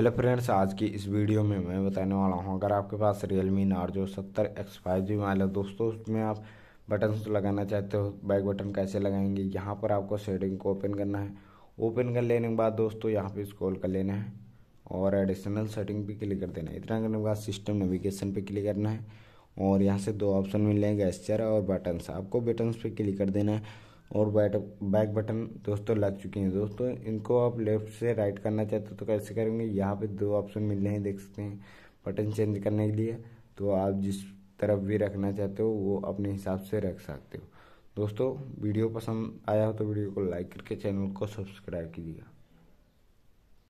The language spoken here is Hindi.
हेलो फ्रेंड्स आज की इस वीडियो में मैं बताने वाला हूँ अगर आपके पास रियल मी नार्जो सत्तर एक्स फाइव जी मोबाइल है दोस्तों उसमें आप बटन लगाना चाहते हो बैक बटन कैसे लगाएंगे यहाँ पर आपको सेटिंग को ओपन करना है ओपन कर लेने के बाद दोस्तों यहाँ पे स्क्रॉल कर लेना है और एडिशनल सेटिंग पर क्लिक कर देना है इतना करने के बाद सिस्टम नेविगेशन पर क्लिक करना है और यहाँ से दो ऑप्शन मिल जाएंगे एस्चर और बटन्स आपको बटन्स पर क्लिक कर देना है और बैट बैक बटन दोस्तों लग चुके हैं दोस्तों इनको आप लेफ्ट से राइट करना चाहते हो तो कैसे करेंगे यहाँ पे दो ऑप्शन मिल रहे हैं देख सकते हैं बटन चेंज करने के लिए तो आप जिस तरफ भी रखना चाहते हो वो अपने हिसाब से रख सकते हो दोस्तों वीडियो पसंद आया हो तो वीडियो को लाइक करके चैनल को सब्सक्राइब कीजिएगा